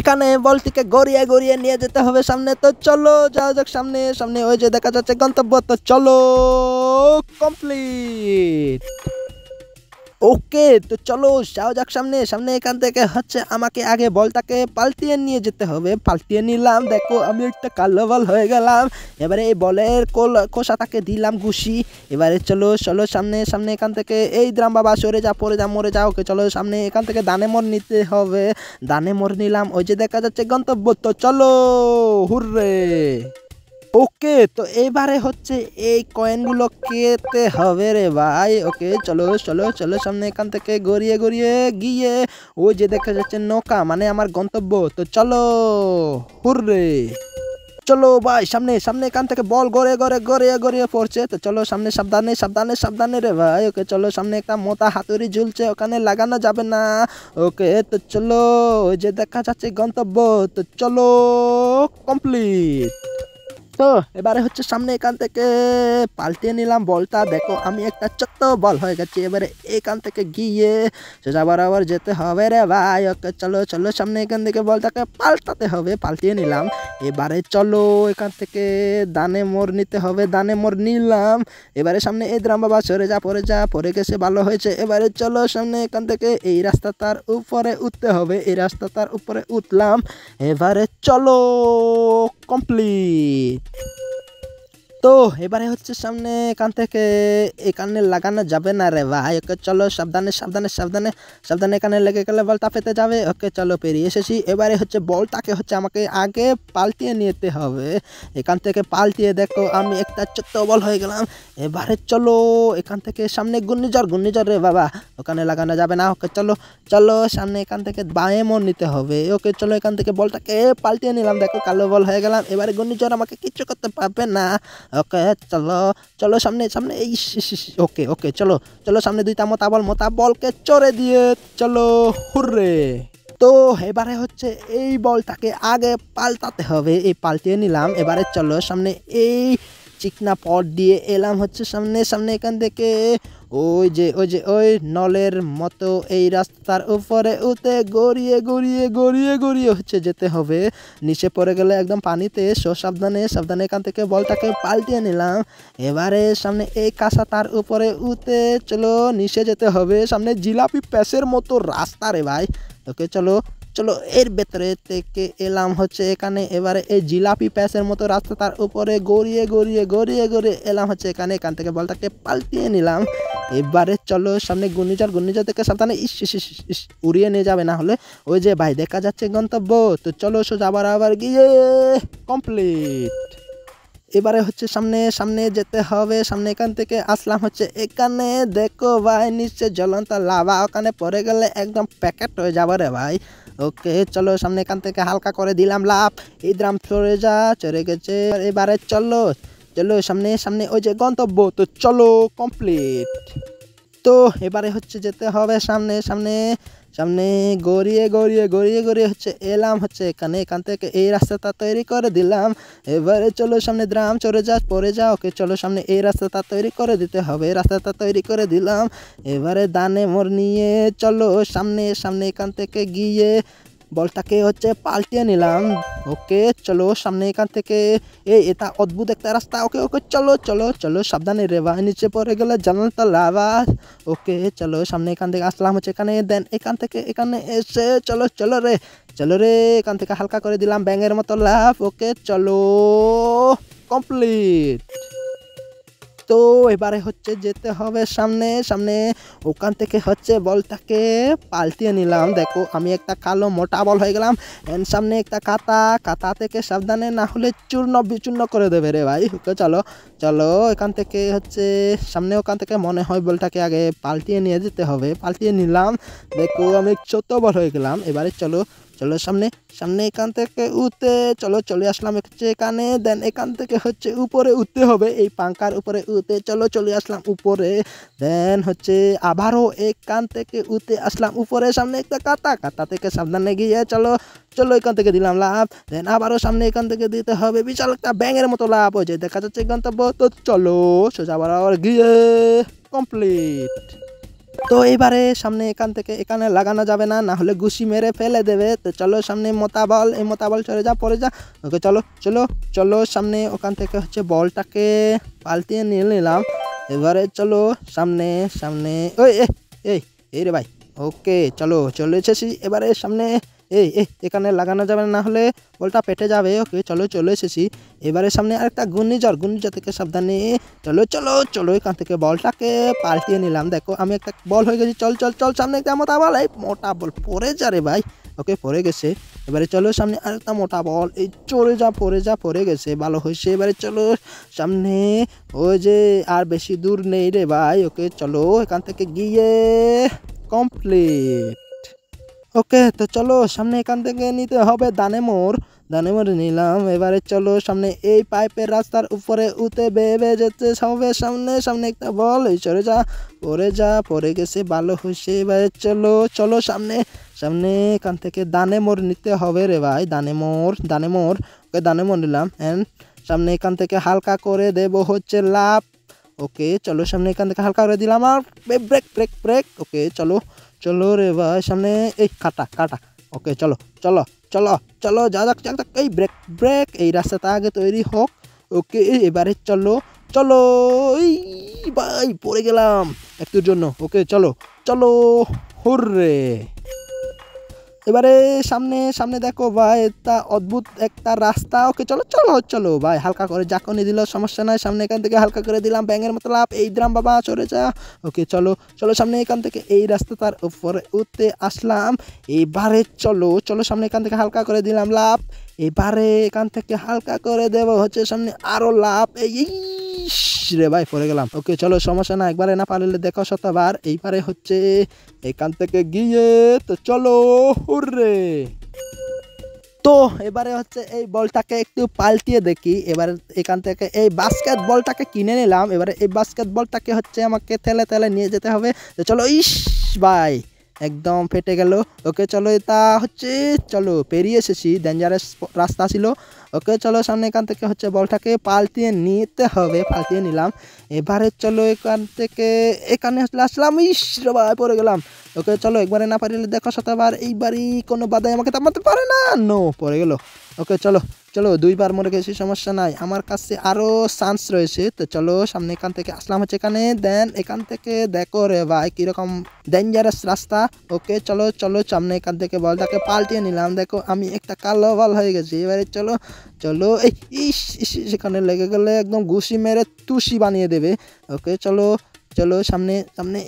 এখানে বলটিকে গড়িয়ে গড়িয়ে নিয়ে যেতে হবে সামনে তো চলো যাও যাক সামনে সামনে ওই যে দেখা যাচ্ছে গন্তব্য তো চলো কমপ্লিট ওকে তো চলো যাও যাক সামনে সামনে এখান থেকে হচ্ছে আমাকে আগে বলটাকে পাল্টিয়ে নিয়ে যেতে হবে পাল্টিয়ে নিলাম দেখো আমি একটা কালো বল হয়ে গেলাম এবারে এই বলের কোল কোষাটাকে দিলাম ঘুষি এবারে চলো চলো সামনে সামনে এখান থেকে এই দ্রাম বাবা সরে যা পরে যা মরে যাও ওকে চলো সামনে এখান থেকে দানে মর নিতে হবে দানে মর নিলাম ওই যে দেখা যাচ্ছে গন্তব্য তো চলো হুররে ওকে তো এবারে হচ্ছে এই কয়েনগুলো কেতে হবে রে ভাই ওকে চলো চলো চলো সামনে এখান থেকে গড়িয়ে গড়িয়ে গিয়ে ওই যে দেখা যাচ্ছে নৌকা মানে আমার গন্তব্য তো চলো হুররে চলো ভাই সামনে সামনে এখান থেকে বল গড়ে গড়ে গড়িয়ে গড়িয়ে পড়ছে তো চলো সামনে সাবধানে সাবধানে সাবধানে রে ভাই ওকে চলো সামনে একটা মোটা হাতুড়ি ঝুলছে ওখানে লাগানো যাবে না ওকে তো চলো ওই যে দেখা যাচ্ছে গন্তব্য তো চলো কমপ্লিট তো এবারে হচ্ছে সামনে এখান থেকে পাল্টে নিলাম বলটা দেখো আমি একটা ছোট্ট বল হয়ে গেছি এবারে এখান থেকে গিয়ে সোজা বরাবর যেতে হবে রে ভাই ওকে চলো চলো সামনে এখান থেকে বলটাকে পাল্টাতে হবে পাল্টিয়ে নিলাম এবারে চলো এখান থেকে দানে মোর নিতে হবে দানে মোর নিলাম এবারে সামনে এই দ্রাম বাবা সরে যা পরে যা পরে গেছে ভালো হয়েছে এবারে চলো সামনে এখান থেকে এই রাস্তা তার উপরে উঠতে হবে এই রাস্তা তার উপরে উঠলাম এবারে চলো complete তো এবারে হচ্ছে সামনে কান থেকে এই কানে লাগানো যাবে না রে ভাই ওকে চলো সাবধানে সাবধানে সাবধানে সাবধানে কানে লেগে গেলে বলটা পেতে যাবে ওকে চলো পেরিয়ে এসেছি এবারে হচ্ছে বলটাকে হচ্ছে আমাকে আগে পাল্টিয়ে নিতে হবে এখান থেকে পাল্টিয়ে দেখো আমি একটা ছোট্ট বল হয়ে গেলাম এবারে চলো এখান থেকে সামনে ঘূর্ণিঝড় ঘূর্ণিঝড় রে বাবা ওখানে লাগানো যাবে না ওকে চলো চলো সামনে এখান থেকে বাঁয়ে মন নিতে হবে ওকে চলো এখান থেকে বলটাকে পাল্টিয়ে নিলাম দেখো কালো বল হয়ে গেলাম এবারে ঘূর্ণিঝড় আমাকে কিচ্ছু করতে পারবে না ओके चलो चलो सामने सामने ओके ओके चलो চলো সামনে দুইটা মোতাবল মোতাবলকে চড়ে দিয়ে চলো হুররে তো এবারে হচ্ছে এই বলটাকে আগে পাল্টাতে হবে এই পাল্টিয়ে নিলাম এবারে চলো সামনে এই চিকনা পট দিয়ে এলাম হচ্ছে সামনে সামনে এখান থেকে ওই যে ওই যে ওই নলের মতো এই রাস্তার উপরে উতে গড়িয়ে গড়িয়ে গড়িয়ে গড়িয়ে হচ্ছে যেতে হবে নিচে পড়ে গেলে একদম পানিতে সো সাবধানে সাবধানে এখান থেকে বলটাকে পাল্টিয়ে নিলাম এবারে সামনে এই কাঁসা তার উপরে উতে চলো নিচে যেতে হবে সামনে জিলাপি প্যাসের মতো রাস্তা রে ভাই তোকে চলো চলো এর ভেতরে থেকে এলাম হচ্ছে এখানে এবারে এই জিলাপি প্যাসের মতো রাস্তা তার উপরে গড়িয়ে গড়িয়ে গড়িয়ে গড়িয়ে এলাম হচ্ছে এখানে এখান থেকে বলটাকে পাল্টিয়ে নিলাম এবারে চলো সামনে গুনিজার গুনিজার থেকে সাবধানে ইস ইস ইস উড়িয়ে নিয়ে যাবে না হলে ওই যে ভাই দেখা যাচ্ছে গন্তব্য তো চলো সোজা আবার আবার গিয়ে কমপ্লিট এবারে হচ্ছে সামনে সামনে যেতে হবে সামনে এখান থেকে আসলাম হচ্ছে এখানে দেখো ভাই নিশ্চয় জ্বলন্ত লাভা ওখানে পরে গেলে একদম প্যাকেট হয়ে যাবো রে ভাই ওকে চলো সামনে এখান থেকে হালকা করে দিলাম লাভ এই দ্রাম চড়ে যা চড়ে গেছে এবারে চলো চলো সামনে সামনে ওই যে গন্তব্য তো চলো কমপ্লিট তো এবারে হচ্ছে যেতে হবে সামনে সামনে সামনে গড়িয়ে গড়িয়ে গড়িয়ে গড়িয়ে হচ্ছে এলাম হচ্ছে এখানে এখান থেকে এই রাস্তাটা তৈরি করে দিলাম এবারে চলো সামনে দ্রাম চলে যা পরে যাও ওকে চলো সামনে এই রাস্তাটা তৈরি করে দিতে হবে রাস্তাটা তৈরি করে দিলাম এবারে দানে মোর নিয়ে চলো সামনে সামনে এখান থেকে গিয়ে বলটাকে হচ্ছে পাল্টিয়ে নিলাম ওকে চলো সামনে এখান থেকে এই এটা অদ্ভুত একটা রাস্তা ওকে ওকে চলো চলো চলো সাবধানে রেবা নিচে পরে গেলে জানাল তো লাভা ওকে চলো সামনে এখান থেকে আসলাম হচ্ছে এখানে দেন এখান থেকে এখানে এসে চলো চলো রে চলো রে এখান থেকে হালকা করে দিলাম ব্যাঙের মতো লাভ ওকে চলো কমপ্লিট তো এবারে হচ্ছে যেতে হবে সামনে সামনে ওখান থেকে হচ্ছে বলটাকে পাল্টিয়ে নিলাম দেখো আমি একটা কালো মোটা বল হয়ে গেলাম অ্যান্ড সামনে একটা কাতা কাতা থেকে সাবধানে না হলে চূর্ণ বিচূর্ণ করে দেবে রে ভাই ওকে চলো চলো এখান থেকে হচ্ছে সামনে ওখান থেকে মনে হয় বলটাকে আগে পাল্টিয়ে নিয়ে যেতে হবে পাল্টিয়ে নিলাম দেখো আমি ছোট বল হয়ে গেলাম এবারে চলো চলো সামনে সামনে এখান থেকে উঠতে চলো চলে আসলাম হচ্ছে এখানে দেন এখান থেকে হচ্ছে উপরে উঠতে হবে এই পাঙ্কার উপরে উঠতে চলো চলে আসলাম উপরে দেন হচ্ছে আবারও এখান থেকে উঠতে আসলাম উপরে সামনে একটা কাতা কাতা থেকে সাবধানে গিয়ে চলো চলো এখান থেকে দিলাম লাভ দেন আবারও সামনে এখান থেকে দিতে হবে বিশাল একটা ব্যাঙের মতো লাভ হয়েছে দেখা যাচ্ছে গন্তব্য তো চলো সোজা আবার গিয়ে কমপ্লিট তো এইবারে সামনে এখান থেকে এখানে লাগানো যাবে না না হলে গুসি মেরে ফেলে দেবে তো চলো সামনে মোতা বল এই মোতা বল চলে যা পরে যা ওকে চলো চলো চলো সামনে ওখান থেকে হচ্ছে বলটাকে পাল্টিয়ে নিয়ে নিলাম এবারে চলো সামনে সামনে ওই এই এই রে ভাই ওকে চলো চলে এসেছি এবারে সামনে এই এ এখানে লাগানো যাবে না হলে বলটা পেটে যাবে ওকে চলো চলে এসেছি এবারে সামনে আরেকটা ঘূর্ণিঝড় ঘূর্ণিঝড় থেকে সাবধানে চলো চলো চলো এখান থেকে বলটাকে পাল্টিয়ে নিলাম দেখো আমি একটা বল হয়ে গেছি চল চল চল সামনে একটা মোটা বল এই মোটা বল পরে যা রে ভাই ওকে পরে গেছে এবারে চলো সামনে আরেকটা মোটা বল এই চলে যা পরে যা পরে গেছে ভালো হয়েছে এবারে চলো সামনে ওই যে আর বেশি দূর নেই রে ভাই ওকে চলো এখান থেকে গিয়ে কমপ্লিট ওকে তো চলো সামনে এখান থেকে নিতে হবে দানে দানে দানেমোর নিলাম এবারে চলো সামনে এই পাইপের রাস্তার উপরে উতে বেয়ে যেতে হবে সামনে সামনে একটা বল চলে যা পরে যা পরে গেছে ভালো হয়েছে এবারে চলো চলো সামনে সামনে এখান থেকে দানে মোর নিতে হবে রে ভাই দানে দানে মোর ওকে দানে মোর নিলাম অ্যান্ড সামনে এখান থেকে হালকা করে দেব হচ্ছে লাভ ওকে চলো সামনে এখান থেকে হালকা করে দিলাম আর ব্রেক ব্রেক ব্রেক ওকে চলো চলো রে ভাই সামনে এই কাটা কাটা ওকে চলো চলো চলো চলো যা যাক যা যাক এই ব্রেক ব্রেক এই রাস্তাটা আগে তৈরি হোক ওকে এবারে চলো চলো ভাই পড়ে গেলাম একটুর জন্য ওকে চলো চলো হুররে এবারে সামনে সামনে দেখো ভাই তা অদ্ভুত একটা রাস্তা ওকে চলো চলো চলো ভাই হালকা করে জাকনি দিল সমস্যা নাই সামনে এখান থেকে হালকা করে দিলাম ব্যাঙের মতো লাভ এই দিলাম বাবা চলে যা ওকে চলো চলো সামনে এখান থেকে এই রাস্তা তার উপরে উঠতে আসলাম এবারে চলো চলো সামনে এখান থেকে হালকা করে দিলাম লাভ এবারে এখান থেকে হালকা করে দেব হচ্ছে সামনে আরও লাভ এই রে ভাই পড়ে গেলাম ওকে চলো সমস্যা না একবারে না পারলে দেখো শতবার এইবারে হচ্ছে এখান থেকে গিয়ে তো চলো হুররে তো এবারে হচ্ছে এই বলটাকে একটু পাল্টিয়ে দেখি এবার এখান থেকে এই বাস্কেট বলটাকে কিনে নিলাম এবারে এই বাস্কেট বলটাকে হচ্ছে আমাকে থেলে থেলে নিয়ে যেতে হবে তো চলো ইস ভাই একদম ফেটে গেল ওকে চলো তা হচ্ছে চলো পেরিয়ে এসেছি ডেঞ্জারাস রাস্তা ছিল ওকে চলো সামনে এখান থেকে হচ্ছে বলটাকে পাল্টিয়ে নিতে হবে পাল্টিয়ে নিলাম এবারে চলো এখান থেকে এখানে আসলাম ইস ভাই পড়ে গেলাম ওকে চলো একবারে না পারিলে দেখো আবার এইবারই কোনো বাদায় আমাকে তামাতে পারে না নো পড়ে গেলো ওকে চলো চলো দুইবার মরে গেছি সমস্যা নাই আমার কাছে আরও চান্স রয়েছে তো চলো সামনে এখান থেকে আসলাম হচ্ছে এখানে দেন এখান থেকে দেখো রে ভাই কীরকম ডেঞ্জারাস রাস্তা ওকে চলো চলো সামনে এখান থেকে বলটাকে পাল্টিয়ে নিলাম দেখো আমি একটা কালো বল হয়ে গেছি এবারে চলো চলো এই ইস ইস সেখানে লেগে গেলে একদম ঘুষি মেরে তুষি বানিয়ে দেবে ওকে চলো চলো সামনে সামনে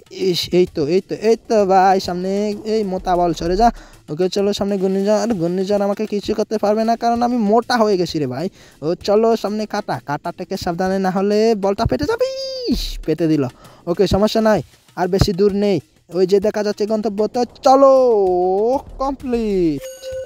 এই তো এই তো এই তো ভাই সামনে এই মোতা বল সরে যা ওকে চলো সামনে ঘূর্ণিঝড় আর ঘূর্ণিঝড় আমাকে কিছু করতে পারবে না কারণ আমি মোটা হয়ে গেছি রে ভাই ও চলো সামনে কাটা কাটাটাকে সাবধানে না হলে বলটা পেটে যাবে পেতে দিল ওকে সমস্যা নাই আর বেশি দূর নেই ওই যে দেখা যাচ্ছে গন্তব্য তো চলো কমপ্লিট